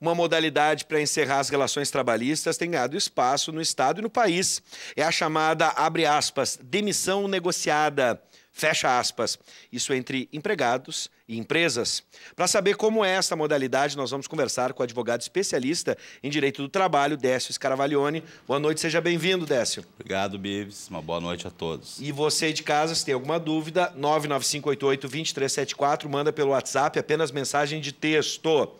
uma modalidade para encerrar as relações trabalhistas tem ganhado espaço no Estado e no país. É a chamada, abre aspas, demissão negociada. Fecha aspas. Isso entre empregados e empresas. Para saber como é essa modalidade, nós vamos conversar com o advogado especialista em direito do trabalho, Décio Scaravaglione. Boa noite, seja bem-vindo, Décio. Obrigado, Bives. Uma boa noite a todos. E você de casa, se tem alguma dúvida, 99588-2374, manda pelo WhatsApp, apenas mensagem de texto.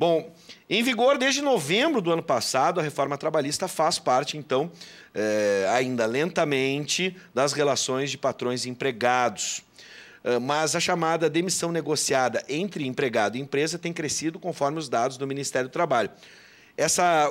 Bom, em vigor desde novembro do ano passado, a reforma trabalhista faz parte, então, é, ainda lentamente, das relações de patrões e empregados. Eh, mas a chamada demissão negociada entre empregado e empresa tem crescido conforme os dados do Ministério do Trabalho. Essa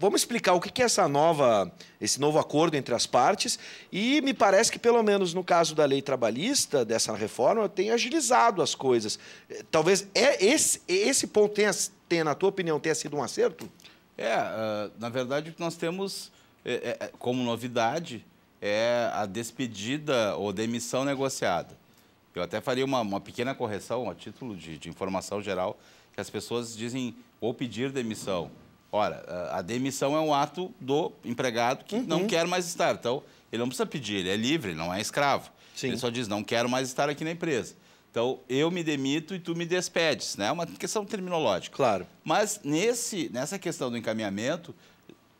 Vamos explicar o que é essa nova, esse novo acordo entre as partes e me parece que, pelo menos no caso da lei trabalhista, dessa reforma, tem agilizado as coisas. Eh, talvez é esse, esse ponto tenha, tenha, na tua opinião, tenha sido um acerto? É, ah, na verdade, o que nós temos é, é, é, como novidade é a despedida ou demissão negociada. Eu até faria uma, uma pequena correção a título de, de informação geral, que as pessoas dizem ou pedir demissão Ora, eh, a demissão é um ato do empregado que uhum. não quer mais estar. Então, ele não precisa pedir, ele é livre, ele não é escravo. Sim. Ele só diz, não quero mais estar aqui na empresa. Então, eu me demito e tu me despedes, né? É uma questão terminológica. Claro. Mas nesse, nessa questão do encaminhamento,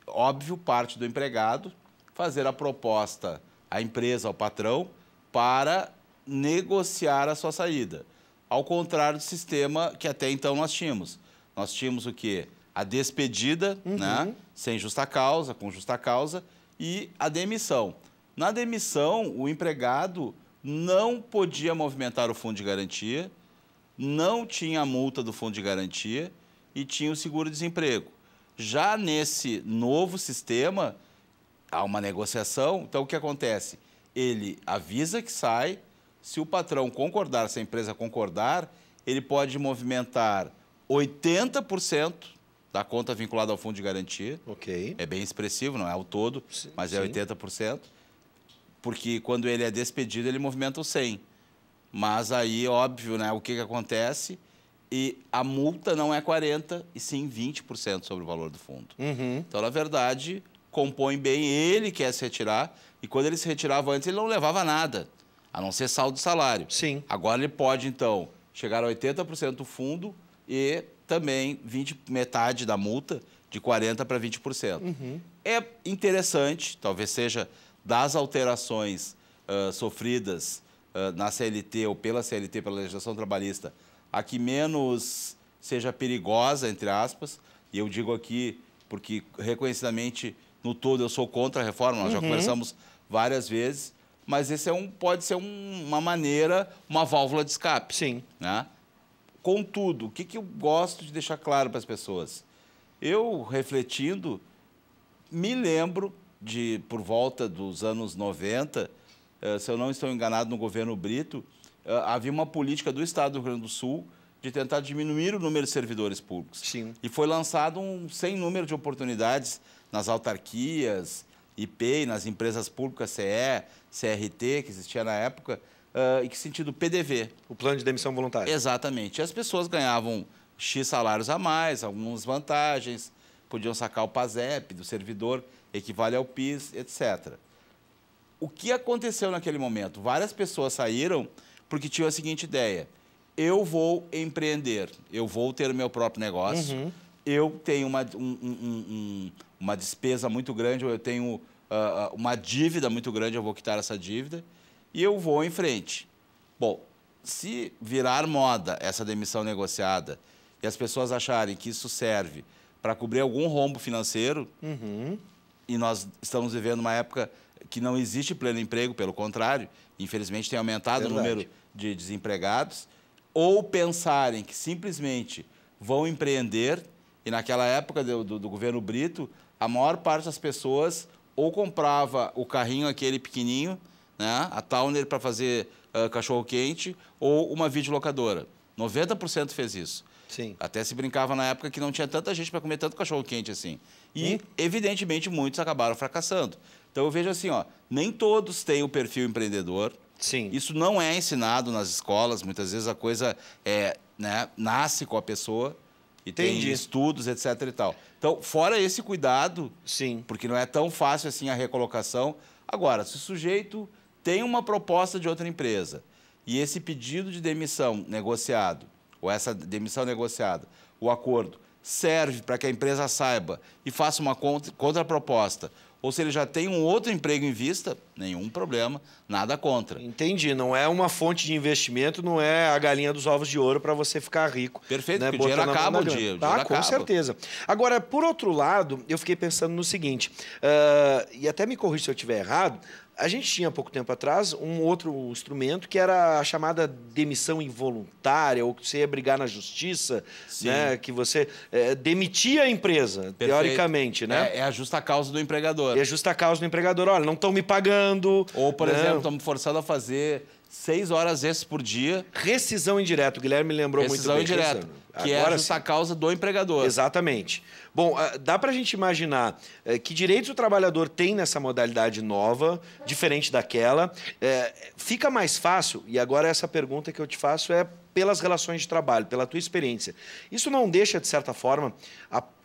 óbvio, parte do empregado fazer a proposta à empresa, ao patrão, para negociar a sua saída. Ao contrário do sistema que até então nós tínhamos. Nós tínhamos o quê? a despedida, né, uhum. né? Sem justa causa, com justa causa, e a demissão. Na demissão, o empregado não podia movimentar o fundo de garantia, não tinha a multa do fundo de garantia e tinha o seguro-desemprego. Já nesse novo sistema, há uma negociação, então o que acontece? Ele avisa que sai, se o patrão concordar, se a empresa concordar, ele pode movimentar 80% da conta vinculada ao fundo de garantia. Ok. É bem expressivo, não é o todo, sim, mas é sim. 80%. Porque quando ele é despedido, ele movimenta o 100%. Mas aí, óbvio, né, o que, que acontece? E a multa não é 40%, e sim 20% sobre o valor do fundo. Uhum. Então, na verdade, compõe bem, ele quer se retirar. E quando ele se retirava antes, ele não levava nada, a não ser saldo de salário. Sim. Agora ele pode, então, chegar a 80% do fundo e também 20, metade da multa, de 40% para 20%. Uhum. É interessante, talvez seja das alterações uh, sofridas uh, na CLT ou pela CLT, pela legislação trabalhista, a que menos seja perigosa, entre aspas, e eu digo aqui porque reconhecidamente no todo eu sou contra a reforma, nós uhum. já conversamos várias vezes, mas esse é um, pode ser um, uma maneira, uma válvula de escape. Sim. Né? Contudo, o que, que eu gosto de deixar claro para as pessoas? Eu, refletindo, me lembro de, por volta dos anos 90, eh, se eu não estou enganado, no governo Brito, eh, havia uma política do Estado do Rio Grande do Sul de tentar diminuir o número de servidores públicos. Sim. E foi lançado um sem número de oportunidades nas autarquias, IPEI, nas empresas públicas, CE, CRT, que existia na época, Uh, ah, em que sentido? PDV. O plano de demissão voluntária. Exatamente. As pessoas ganhavam X salários a mais, algumas vantagens, podiam sacar o PASEP do servidor, equivale ao PIS, etc. O que aconteceu naquele momento? Várias pessoas saíram porque tinham a seguinte ideia: eu vou empreender, eu vou ter o meu próprio negócio, uhum. eu tenho uma, um, um, um, uma despesa muito grande, ou eu tenho uh, uma dívida muito grande, eu vou quitar essa dívida e eu vou em frente. Bom, se virar moda essa demissão negociada e as pessoas acharem que isso serve para cobrir algum rombo financeiro, uhum. e nós estamos vivendo uma época que não existe pleno emprego, pelo contrário, infelizmente tem aumentado Verdade. o número de desempregados, ou pensarem que simplesmente vão empreender, e naquela época do, do, do governo Brito, a maior parte das pessoas ou comprava o carrinho aquele pequenininho, né? a Towner para fazer uh, cachorro-quente ou uma videolocadora. 90% fez isso. Sim. Até se brincava na época que não tinha tanta gente para comer tanto cachorro-quente assim. E, evidentemente, muitos acabaram fracassando. Então, eu vejo assim, ó, nem todos têm o perfil empreendedor. Sim. Isso não é ensinado nas escolas. Muitas vezes a coisa é, né, nasce com a pessoa. E Entendi. tem estudos, etc e tal. Então, fora esse cuidado, Sim. porque não é tão fácil assim a recolocação. Agora, se o sujeito tem uma proposta de outra empresa e esse pedido de demissão negociado, ou essa demissão negociada, o acordo, serve para que a empresa saiba e faça uma contra, contraproposta, ou se ele já tem um outro emprego em vista, nenhum problema, nada contra. Entendi, não é uma fonte de investimento, não é a galinha dos ovos de ouro para você ficar rico. Perfeito, né? o dinheiro acaba o dia. O tá, ah, com acaba. certeza. Agora, por outro lado, eu fiquei pensando no seguinte, uh, e até me corrija se eu estiver errado, a gente tinha há pouco tempo atrás um outro instrumento que era a chamada demissão involuntária, ou que você ia brigar na justiça, né? Que você é, demitia a empresa, Perfeito. teoricamente, né? É, é, a justa causa do empregador. É a justa causa do empregador. Olha, não estão me pagando. Ou, por né? exemplo, estamos forçados a fazer seis horas extras por dia. Rescisão indireta, o Guilherme lembrou Rescisão muito bem. Indireta, rescisão indireta, que é né? é Agora, é justa sim. causa do empregador. Exatamente. Bom, ah, dá para a gente imaginar eh, que direitos o trabalhador tem nessa modalidade nova, diferente daquela. Eh, fica mais fácil, e agora essa pergunta que eu te faço é pelas relações de trabalho, pela tua experiência. Isso não deixa, de certa forma,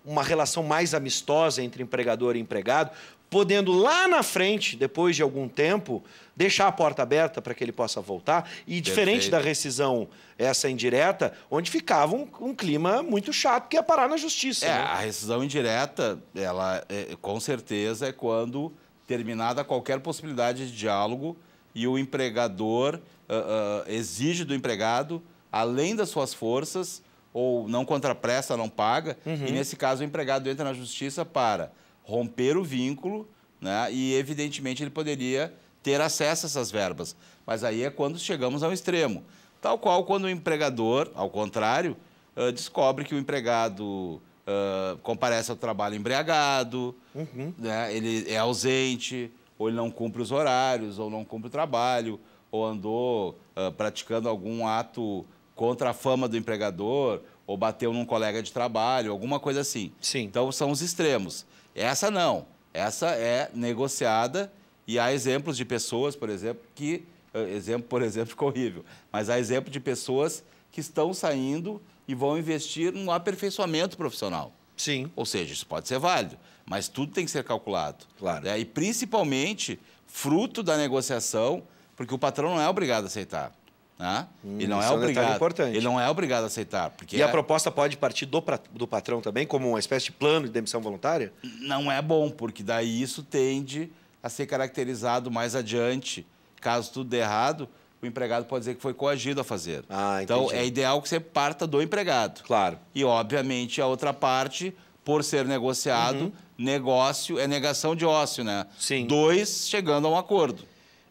uma relação mais amistosa entre empregador e empregado, podendo lá na frente, depois de algum tempo, deixar a porta aberta para que ele possa voltar. E diferente Perfeito. da rescisão essa indireta, onde ficava um, um, clima muito chato que ia é parar na justiça. É, né? a rescisão indireta, ela é, com certeza é quando terminada qualquer possibilidade de diálogo e o empregador uh, uh, exige do empregado além das suas forças, ou não contrapresta não paga. Uhum. E nesse caso, o empregado entra na justiça para romper o vínculo, né? E evidentemente ele poderia ter acesso a essas verbas. Mas aí é quando chegamos ao extremo. Tal qual quando o empregador, ao contrário, ah, descobre que o empregado uh, comparece ao trabalho embriagado, uhum. né? ele é ausente, ou ele não cumpre os horários, ou não cumpre o trabalho, ou andou uh, praticando algum ato contra a fama do empregador ou bateu num colega de trabalho, alguma coisa assim. Sim. Então são os extremos. Essa não. Essa é negociada e há exemplos de pessoas, por exemplo, que eh, exemplo, por exemplo, ficou horrível, mas há exemplo de pessoas que estão saindo e vão investir no aperfeiçoamento profissional. Sim. Ou seja, isso pode ser válido, mas tudo tem que ser calculado. Claro. Né? e principalmente fruto da negociação, porque o patrão não é obrigado a aceitar. Né? Hum, ele não é, é obrigado. Importante. Ele não é obrigado a aceitar. Porque e é... a proposta pode partir do, do patrão também, como uma espécie de plano de demissão voluntária? Não é bom, porque daí isso tende a ser caracterizado mais adiante. Caso tudo dê errado, o empregado pode dizer que foi coagido a fazer. Ah, então, é ideal que você parta do empregado. Claro. E, obviamente, a outra parte, por ser negociado, uhum. negócio é negação de ócio, né? Sim. Dois chegando a um acordo.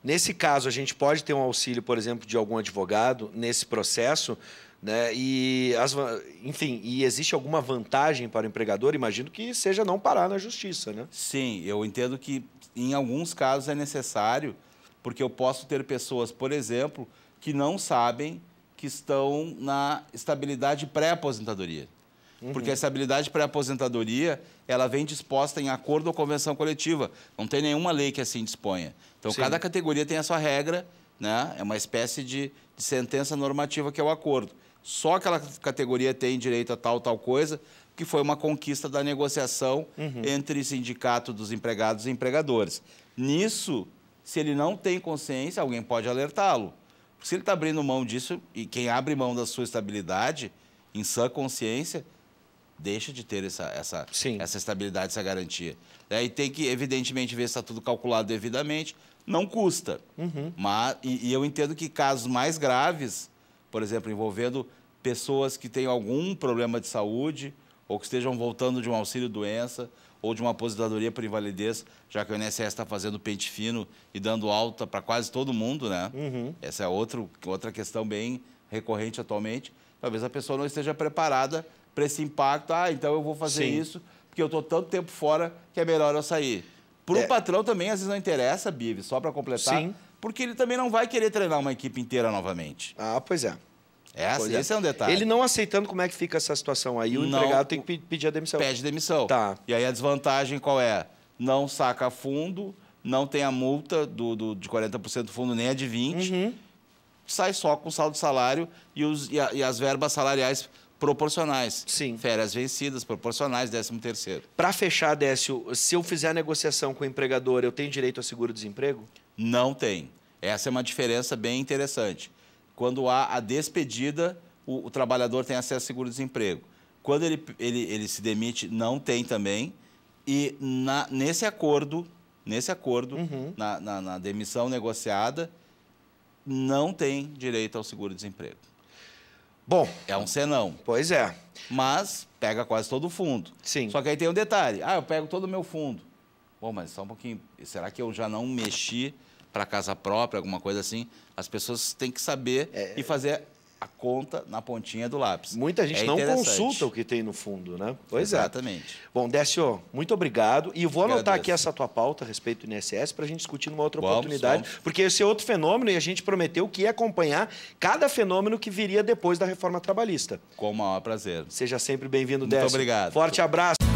Nesse caso, a gente pode ter um auxílio, por exemplo, de algum advogado nesse processo, né? E as, enfim, e existe alguma vantagem para o empregador? Imagino que seja não parar na justiça, né? Sim, eu entendo que em alguns casos é necessário, porque eu posso ter pessoas, por exemplo, que não sabem que estão na estabilidade pré-aposentadoria. Uhum. Porque essa habilidade pré-aposentadoria, ela vem disposta em acordo ou convenção coletiva. Não tem nenhuma lei que assim disponha. Então, Sim. cada categoria tem a sua regra, né? É uma espécie de, de sentença normativa que é o acordo. Só aquela categoria tem direito a tal, tal coisa, que foi uma conquista da negociação uhum. entre sindicato dos empregados e empregadores. Nisso, se ele não tem consciência, alguém pode alertá-lo. Se ele está abrindo mão disso, e quem abre mão da sua estabilidade, em sã consciência, deixa de ter essa, essa, Sim. essa estabilidade, essa garantia. É, e tem que, evidentemente, ver se está tudo calculado devidamente. Não custa. Uhum. Mas, e, e, eu entendo que casos mais graves, por exemplo, envolvendo pessoas que têm algum problema de saúde ou que estejam voltando de um auxílio-doença ou de uma aposentadoria por invalidez, já que o INSS está fazendo pente fino e dando alta para quase todo mundo, né? Uhum. Essa é outro, outra questão bem recorrente atualmente. Talvez a pessoa não esteja preparada para esse impacto. Ah, então eu vou fazer Sim. isso porque eu estou tanto tempo fora que é melhor eu sair. Para o é. patrão também, às vezes, não interessa, Bive, só para completar, Sim. porque ele também não vai querer treinar uma equipe inteira novamente. Ah, pois é. Essa, é, assim, é. Esse é um detalhe. Ele não aceitando como é que fica essa situação. Aí o não, empregado tem que pedir a demissão. Pede demissão. Tá. E aí a desvantagem qual é? Não saca fundo, não tem a multa do, do, de 40% do fundo, nem a de 20%. Uhum. Sai só com saldo de salário e, os, e, a, e as verbas salariais proporcionais. Sim. Férias vencidas, proporcionais, 13 terceiro. Para fechar, Décio, se eu fizer a negociação com o empregador, eu tenho direito a seguro-desemprego? Não tem. Essa é uma diferença bem interessante. Quando há a despedida, o, o trabalhador tem acesso ao seguro-desemprego. Quando ele, ele, ele se demite, não tem também. E na, nesse acordo, nesse acordo, uhum. na, na, na demissão negociada, não tem direito ao seguro-desemprego. Bom. É um senão. Pois é. Mas pega quase todo o fundo. Sim. Só que aí tem um detalhe. Ah, eu pego todo o meu fundo. Bom, mas só um pouquinho. Será que eu já não mexi para casa própria, alguma coisa assim, as pessoas têm que saber é... e fazer a conta na pontinha do lápis. Muita gente é não consulta o que tem no fundo, né? Pois é. Exatamente. É. Bom, Décio, muito obrigado. E vou Agradeço. anotar aqui essa tua pauta a respeito do INSS para a gente discutir numa outra vamos, oportunidade, vamos. porque esse é outro fenômeno e a gente prometeu que ia acompanhar cada fenômeno que viria depois da reforma trabalhista. Com o maior prazer. Seja sempre bem-vindo, Décio. Muito obrigado. Forte abraço.